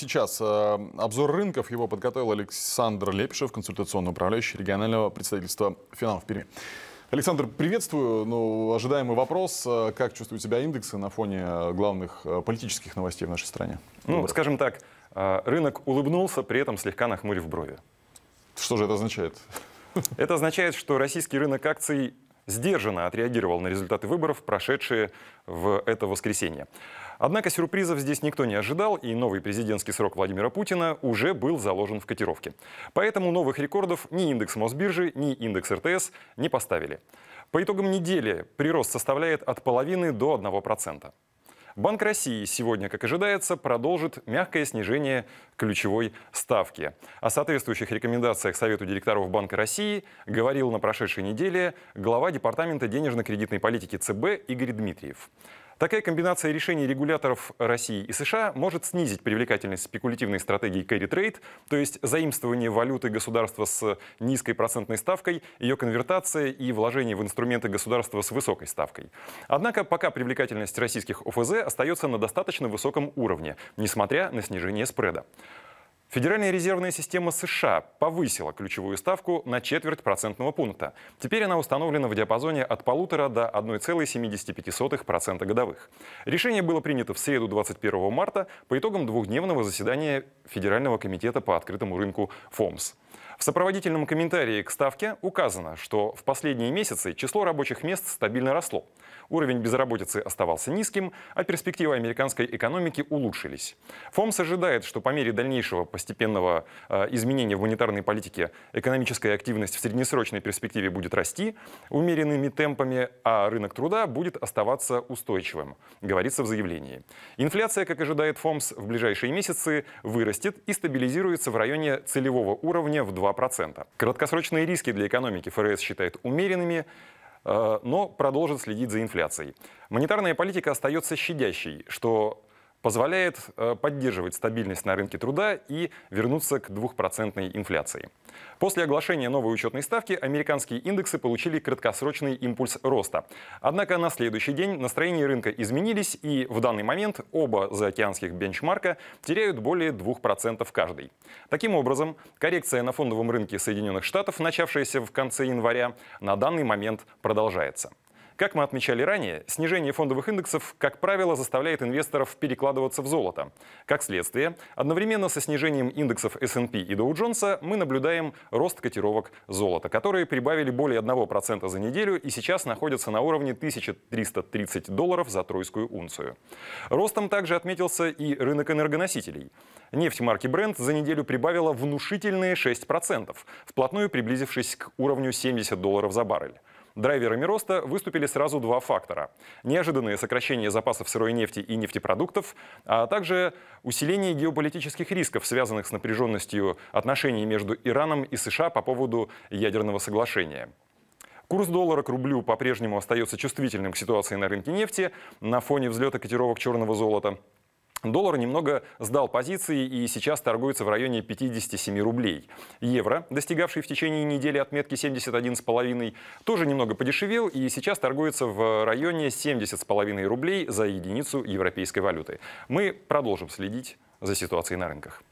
Сейчас э, обзор рынков его подготовил Александр Лепишев, консультационный управляющий регионального представительства «Финал» в Перми. Александр, приветствую. Ну, ожидаемый вопрос. Э, как чувствуют себя индексы на фоне э, главных политических новостей в нашей стране? Ну, Выборов. скажем так, рынок улыбнулся, при этом слегка нахмурив брови. Что же это означает? Это означает, что российский рынок акций сдержанно отреагировал на результаты выборов, прошедшие в это воскресенье. Однако сюрпризов здесь никто не ожидал, и новый президентский срок Владимира Путина уже был заложен в котировке. Поэтому новых рекордов ни индекс Мосбиржи, ни индекс РТС не поставили. По итогам недели прирост составляет от половины до 1%. Банк России сегодня, как ожидается, продолжит мягкое снижение ключевой ставки. О соответствующих рекомендациях Совету директоров Банка России говорил на прошедшей неделе глава Департамента денежно-кредитной политики ЦБ Игорь Дмитриев. Такая комбинация решений регуляторов России и США может снизить привлекательность спекулятивной стратегии carry trade, то есть заимствование валюты государства с низкой процентной ставкой, ее конвертация и вложение в инструменты государства с высокой ставкой. Однако пока привлекательность российских ОФЗ остается на достаточно высоком уровне, несмотря на снижение спреда. Федеральная резервная система США повысила ключевую ставку на четверть процентного пункта. Теперь она установлена в диапазоне от 1,5 до 1,75% годовых. Решение было принято в среду 21 марта по итогам двухдневного заседания Федерального комитета по открытому рынку ФОМС. В сопроводительном комментарии к ставке указано, что в последние месяцы число рабочих мест стабильно росло. Уровень безработицы оставался низким, а перспективы американской экономики улучшились. ФОМС ожидает, что по мере дальнейшего постепенного э, изменения в монетарной политике экономическая активность в среднесрочной перспективе будет расти умеренными темпами, а рынок труда будет оставаться устойчивым, говорится в заявлении. Инфляция, как ожидает ФОМС, в ближайшие месяцы вырастет и стабилизируется в районе целевого уровня в 2%. Краткосрочные риски для экономики ФРС считает умеренными, Э, но продолжит следить за инфляцией. Монетарная политика остается щадящей, что позволяет э, поддерживать стабильность на рынке труда и вернуться к двухпроцентной инфляции. После оглашения новой учетной ставки американские индексы получили краткосрочный импульс роста. Однако на следующий день настроения рынка изменились, и в данный момент оба заокеанских бенчмарка теряют более 2% каждый. Таким образом, коррекция на фондовом рынке Соединенных Штатов, начавшаяся в конце января, на данный момент продолжается. Как мы отмечали ранее, снижение фондовых индексов, как правило, заставляет инвесторов перекладываться в золото. Как следствие, одновременно со снижением индексов S&P и Dow Jones мы наблюдаем рост котировок золота, которые прибавили более 1% за неделю и сейчас находятся на уровне 1330 долларов за тройскую унцию. Ростом также отметился и рынок энергоносителей. Нефть марки Brent за неделю прибавила внушительные 6%, вплотную приблизившись к уровню 70 долларов за баррель драйверами роста выступили сразу два фактора. Неожиданные сокращение запасов сырой нефти и нефтепродуктов, а также усиление геополитических рисков, связанных с напряженностью отношений между Ираном и США по поводу ядерного соглашения. Курс доллара к рублю по-прежнему остается чувствительным к ситуации на рынке нефти на фоне взлета котировок черного золота. Доллар немного сдал позиции и сейчас торгуется в районе 57 рублей. Евро, достигавший в течение недели отметки 71,5, тоже немного подешевел и сейчас торгуется в районе 70,5 рублей за единицу европейской валюты. Мы продолжим следить за ситуацией на рынках.